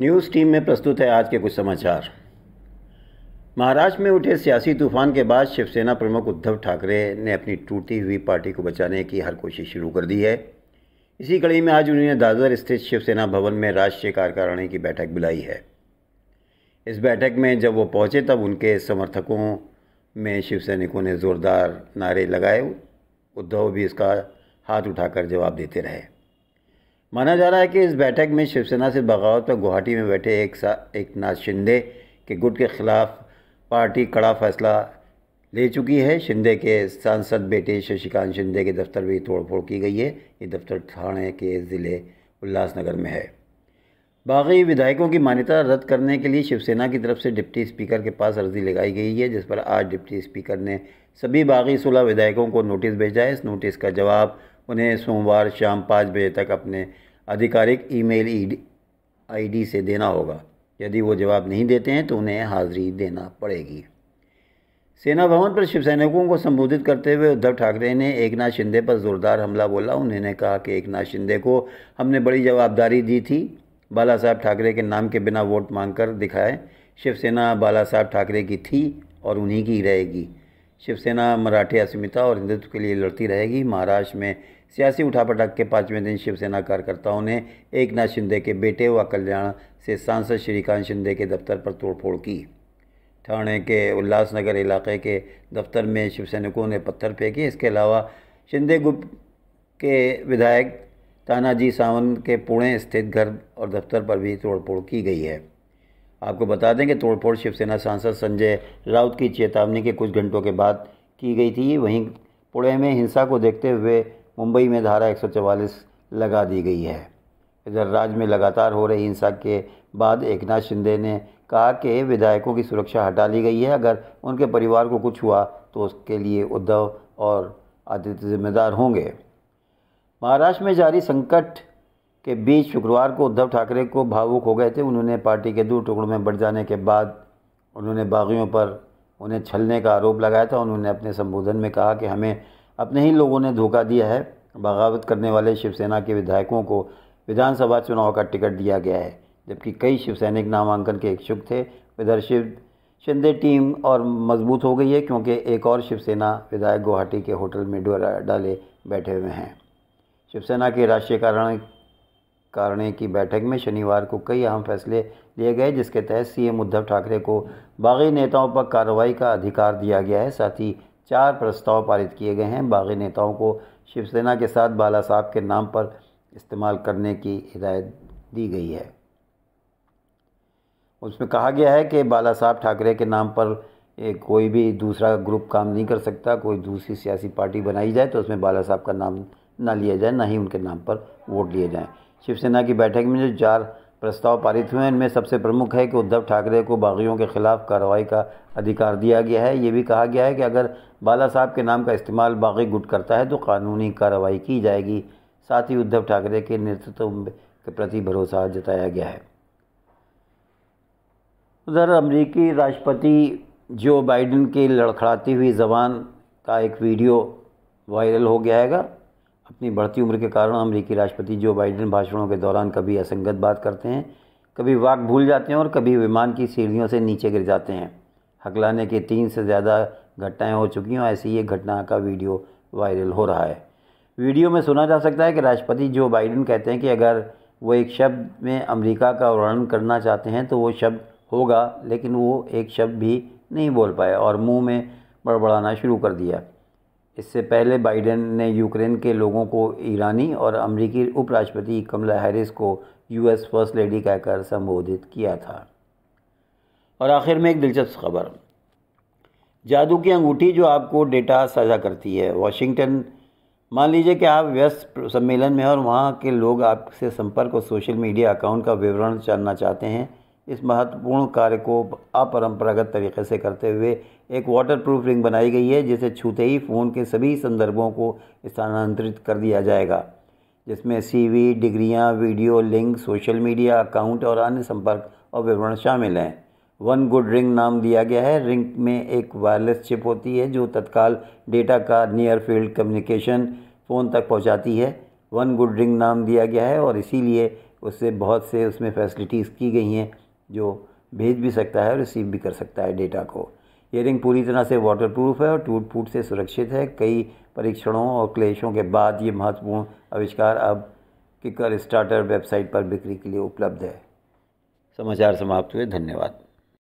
news team में प्रस्तुत है आज के कुछ समाचार महाराष्ट्र में उठे सियासी तूफान के बाद शिवसेना प्रमुख उद्धव ठाकरे ने अपनी टूटी हुई पार्टी को बचाने की हर कोशिश शुरू कर दी है इसी कड़ी में आज उन्होंने दादर स्थित शिवसेना भवन में राष्ट्रीय कार्यकारिणी की बैठक बुलाई है इस बैठक में जब वो पहुंचे तब उनके समर्थकों में शिव ने जोरदार नारे लगाए उद्धव भी इसका हाथ उठाकर जवाब देते रहे माना जा रहा है कि इस बैठक में शिवसेना से बगावत और गुवाहाटी में बैठे एक सा एक नाथ शिंदे के गुट के खिलाफ पार्टी कड़ा फैसला ले चुकी है शिंदे के सांसद बेटे शशिकांत शिंदे के दफ्तर भी तोड़फोड़ की गई है ये दफ्तर थाने के ज़िले उल्लासनगर में है बागी विधायकों की मान्यता रद्द करने के लिए शिवसेना की तरफ से डिप्टी स्पीकर के पास अर्जी लगाई गई है जिस पर आज डिप्टी स्पीकर ने सभी बागी सोलह विधायकों को नोटिस भेजा है इस नोटिस का जवाब उन्हें सोमवार शाम पाँच बजे तक अपने आधिकारिक ईमेल आईडी से देना होगा यदि वो जवाब नहीं देते हैं तो उन्हें हाजिरी देना पड़ेगी सेना भवन पर शिव सैनिकों को संबोधित करते हुए उद्धव ठाकरे ने एक नाथ शिंदे पर जोरदार हमला बोला उन्होंने कहा कि एक नाथ शिंदे को हमने बड़ी जवाबदारी दी थी बाला साहब ठाकरे के नाम के बिना वोट मांग कर दिखाए शिवसेना बाला साहब ठाकरे की थी और उन्हीं की रहेगी शिवसेना मराठी अस्मिता और हिंदुत्व के लिए लड़ती रहेगी महाराष्ट्र में सियासी उठापटक के पाँचवें दिन शिवसेना कार्यकर्ताओं ने एक नाथ शिंदे के बेटे व कल्याण से सांसद श्रीकांत शिंदे के दफ्तर पर तोड़फोड़ की थाने के उल्लासनगर इलाके के दफ्तर में शिवसैनिकों ने पत्थर फेंके इसके अलावा शिंदे गुप्त के विधायक तानाजी सावंत के पुणे स्थित घर और दफ्तर पर भी तोड़फोड़ की गई है आपको बता दें कि तोड़फोड़ शिवसेना सांसद संजय राउत की चेतावनी के कुछ घंटों के बाद की गई थी वहीं पुणे में हिंसा को देखते हुए मुंबई में धारा एक लगा दी गई है इधर राज्य में लगातार हो रही हिंसा के बाद एकनाथ शिंदे ने कहा कि विधायकों की सुरक्षा हटा ली गई है अगर उनके परिवार को कुछ हुआ तो उसके लिए उद्धव और आदित्य जिम्मेदार होंगे महाराष्ट्र में जारी संकट के बीच शुक्रवार को उद्धव ठाकरे को भावुक हो गए थे उन्होंने पार्टी के दो टुकड़ों में बढ़ जाने के बाद उन्होंने बागियों पर उन्हें छलने का आरोप लगाया था उन्होंने अपने संबोधन में कहा कि हमें अपने ही लोगों ने धोखा दिया है बगावत करने वाले शिवसेना के विधायकों को विधानसभा चुनाव का टिकट दिया गया है जबकि कई शिवसैनिक नामांकन के इच्छुक थे इधर शिव शिंदे टीम और मजबूत हो गई है क्योंकि एक और शिवसेना विधायक गुवाहाटी के होटल में डाले बैठे हुए हैं शिवसेना के राष्ट्रीय कारण कारणे की बैठक में शनिवार को कई अहम फैसले लिए गए जिसके तहत सीएम उद्धव ठाकरे को बागी नेताओं पर कार्रवाई का अधिकार दिया गया है साथ ही चार प्रस्ताव पारित किए गए हैं बागी नेताओं को शिवसेना के साथ बाला साहब के नाम पर इस्तेमाल करने की हिदायत दी गई है उसमें कहा गया है कि बाला साहब ठाकरे के नाम पर कोई भी दूसरा ग्रुप काम नहीं कर सकता कोई दूसरी सियासी पार्टी बनाई जाए तो उसमें बाला साहब का नाम ना लिया जाए ना ही उनके नाम पर वोट लिए जाएँ शिवसेना की बैठक में जो चार प्रस्ताव पारित हुए इनमें सबसे प्रमुख है कि उद्धव ठाकरे को बागियों के खिलाफ कार्रवाई का अधिकार दिया गया है ये भी कहा गया है कि अगर बाला साहब के नाम का इस्तेमाल बागी गुट करता है तो कानूनी कार्रवाई की जाएगी साथ ही उद्धव ठाकरे के नेतृत्व के प्रति भरोसा जताया गया है उधर अमरीकी राष्ट्रपति जो बाइडन की लड़खड़ाती हुई जबान का एक वीडियो वायरल हो गया हैगा अपनी बढ़ती उम्र के कारण अमरीकी राष्ट्रपति जो बाइडेन भाषणों के दौरान कभी असंगत बात करते हैं कभी वाक भूल जाते हैं और कभी विमान की सीढ़ियों से नीचे गिर जाते हैं हकलाने के तीन से ज़्यादा घटनाएं हो चुकी हैं ऐसी ही एक घटना का वीडियो वायरल हो रहा है वीडियो में सुना जा सकता है कि राष्ट्रपति जो बाइडेन कहते हैं कि अगर वो एक शब्द में अमेरिका का वर्णन करना चाहते हैं तो वो शब्द होगा लेकिन वो एक शब्द भी नहीं बोल पाए और मुंह में बड़बड़ाना शुरू कर दिया इससे पहले बाइडेन ने यूक्रेन के लोगों को ईरानी और अमरीकी उपराष्ट्रपति कमला हैरिस को यूएस फर्स्ट लेडी कहकर संबोधित किया था और आखिर में एक दिलचस्प खबर जादू की अंगूठी जो आपको डेटा साझा करती है वाशिंगटन मान लीजिए कि आप व्यस्त सम्मेलन में और वहाँ के लोग आपसे संपर्क और सोशल मीडिया अकाउंट का विवरण जानना चाहते हैं इस महत्वपूर्ण कार्य को अपरंपरागत तरीके से करते हुए एक वाटर प्रूफ रिंग बनाई गई है जिसे छूते ही फ़ोन के सभी संदर्भों को स्थानांतरित कर दिया जाएगा जिसमें सीवी डिग्रियां, video link social media account और अन्य संपर्क और विवरण शामिल हैं वन गुड रिंग नाम दिया गया है रिंग में एक वायरलेस चिप होती है जो तत्काल डेटा का नियर फील्ड कम्युनिकेशन फ़ोन तक पहुँचाती है वन गुड रिंग नाम दिया गया है और इसीलिए उससे बहुत से उसमें फैसिलिटीज़ की गई हैं जो भेज भी सकता है और रिसीव भी कर सकता है डेटा को ये रिंग पूरी तरह से वाटरप्रूफ है और टूट फूट से सुरक्षित है कई परीक्षणों और क्लेशों के बाद ये महत्वपूर्ण आविष्कार अब किकर स्टार्टर वेबसाइट पर बिक्री के लिए उपलब्ध है समाचार समाप्त हुए धन्यवाद